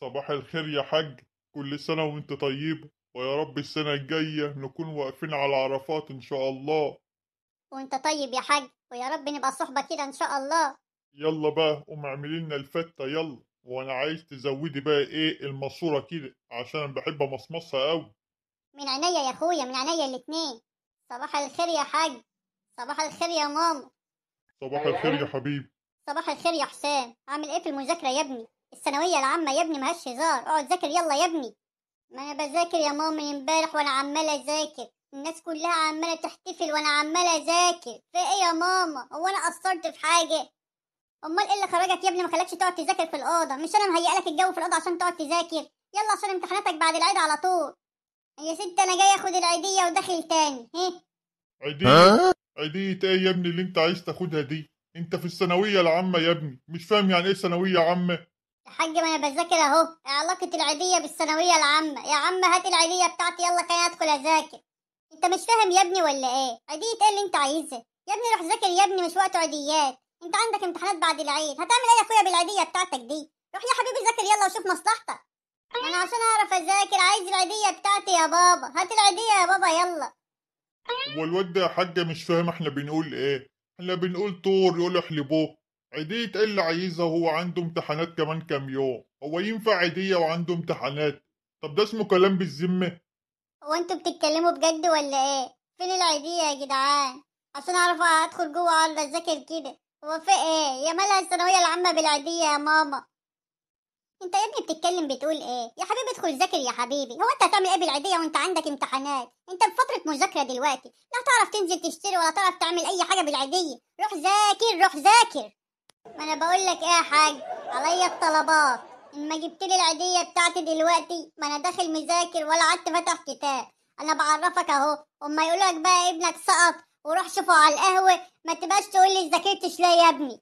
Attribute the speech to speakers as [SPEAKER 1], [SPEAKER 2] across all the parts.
[SPEAKER 1] صباح الخير يا حاج كل سنة وانت طيبة ويا رب السنة الجاية نكون واقفين على عرفات إن شاء الله
[SPEAKER 2] وانت طيب يا حاج ويا رب نبقى صحبة كده إن شاء الله
[SPEAKER 1] يلا بقى قوم اعملي لنا الفتة يلا وأنا عايز تزودي بقى إيه الماسورة كده عشان انا بحب امصمصها أوي
[SPEAKER 2] من عينيا يا أخويا من عينيا الاتنين صباح الخير يا حاج صباح الخير يا ماما
[SPEAKER 1] صباح الخير يا حبيبي
[SPEAKER 2] صباح الخير يا حسام عامل ايه في المذاكره يا ابني الثانويه العامه يا ابني مهاش هزار اقعد ذاكر يلا يا ابني ما انا بذاكر يا ماما من امبارح وانا عماله اذاكر الناس كلها عماله تحتفل وانا عماله اذاكر في ايه يا ماما هو انا قصرت في حاجه امال ايه اللي خرجك يا ابني ما خلاكش تقعد تذاكر في الاوضه مش انا مهيئ لك الجو في الاوضه عشان تقعد تذاكر يلا عشان امتحاناتك بعد العيد على طول يا ست انا جاي اخد العيديه وداخل تاني ها
[SPEAKER 1] عيديه عيديه ايه يا ابني اللي انت عايز تاخدها دي انت في الثانويه العامه يا ابني مش فاهم يعني ايه ثانويه عامه يا
[SPEAKER 2] حاج ما انا بذاكر اهو علاقه العيديه بالثانويه العامه يا عم هات العيديه بتاعتي يلا كان ادخل اذاكر انت مش فاهم يا ابني ولا ايه عيديه ايه اللي انت عايزها يا ابني روح ذاكر يا ابني مش وقت عيديات انت عندك امتحانات بعد العيد هتعمل ايه يا اخويا بالعيديه بتاعتك دي روح يا حبيبي ذاكر يلا وشوف مصلحتك انا عشان اعرف اذاكر عايز العيديه بتاعتي يا بابا هات العيديه يا بابا
[SPEAKER 1] يلا هو الواد ده يا حاجه مش فاهم احنا بنقول ايه احنا بنقول طور يقول احلبوه عيدية اللي عايزها هو عنده امتحانات كمان كام يوم هو ينفع عيدية وعنده امتحانات طب ده اسمه كلام بالذمة
[SPEAKER 2] هو انتوا بتتكلموا بجد ولا ايه فين العيدية يا جدعان عشان اعرف ادخل جوه اقعد اذاكر كده هو في ايه يا مالها الثانوية العامة بالعيدية يا ماما انت يا ابني بتتكلم بتقول ايه يا حبيبي ادخل ذاكر يا حبيبي هو انت هتعمل ايه بالعيديه وانت عندك امتحانات انت في فتره مذاكره دلوقتي لا تعرف تنزل تشتري ولا تعرف تعمل اي حاجه بالعيديه روح ذاكر روح ذاكر ما انا بقول لك ايه يا حاج عليا الطلبات اما جبت لي العيديه بتاعتي دلوقتي ما انا داخل مذاكر ولا قعدت فتح كتاب انا بعرفك اهو اما يقول لك بقى ابنك سقط وروح شوفه على القهوه ما تبقاش تقول لي ذاكرتش
[SPEAKER 1] ليه يا ابني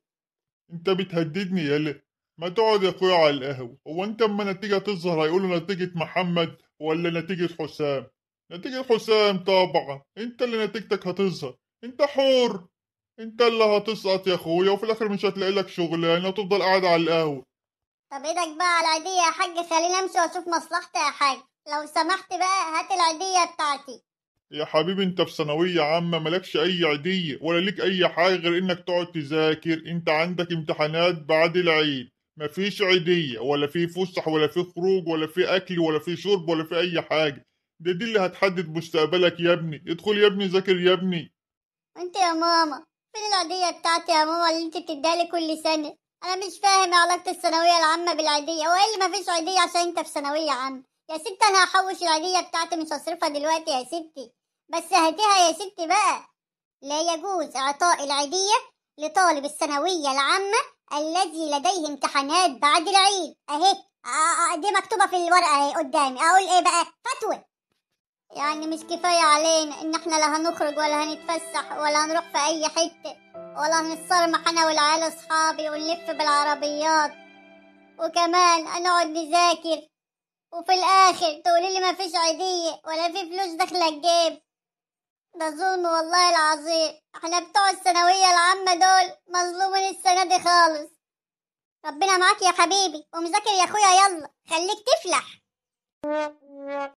[SPEAKER 1] انت بتهددني يا ليه ما تقعد يا اخويا على القهوة هو انت اما نتيجة تظهر هيقولوا نتيجة محمد ولا نتيجة حسام نتيجة حسام طبعا انت اللي نتيجتك هتظهر انت حر انت اللي هتسقط يا اخويا وفي الاخر مش هتلاقي لك شغلانه وتفضل قاعد على القهوه
[SPEAKER 2] طب ايدك بقى على العيديه يا حاج خليني امشي واشوف مصلحتي يا حاج لو سمحت بقى هات العيديه بتاعتي
[SPEAKER 1] يا حبيبي انت في ثانويه عامه مالكش اي عيديه ولا ليك اي حاجه غير انك تقعد تذاكر انت عندك امتحانات بعد العيد مفيش عيديه ولا في فسح ولا في خروج ولا في اكل ولا في شرب ولا في اي حاجه ده دي اللي هتحدد مستقبلك يا ابني ادخل يا ابني ذاكر يا ابني
[SPEAKER 2] انت يا ماما فين العيديه بتاعتي يا ماما اللي انت بتديها لي كل سنه انا مش فاهم علاقه الثانويه العامه بالعيديه هو ايه اللي مفيش عيديه عشان انت في ثانويه عامه يا ستي انا هحوش العيديه بتاعتي مش هصرفها دلوقتي يا ستي بس هاتيها يا ستي بقى لا يجوز اعطاء العيديه لطالب الثانويه العامه الذي لديه امتحانات بعد العيد اهي آه، آه، دي مكتوبة في الورقة اهي قدامي اقول ايه بقى فتوى يعني مش كفاية علينا ان احنا لا هنخرج ولا هنتفسح ولا هنروح في اي حتة ولا هنتصرمح انا والعيال اصحابي ونلف بالعربيات وكمان هنقعد نذاكر وفي الاخر تقولي لي مفيش عيدية ولا في فلوس داخلة الجيب بظن والله العظيم احنا بتوع الثانوية العامة دول مظلومين السنة دي خالص ربنا معاك يا حبيبي ومذاكر يا اخويا يلا خليك تفلح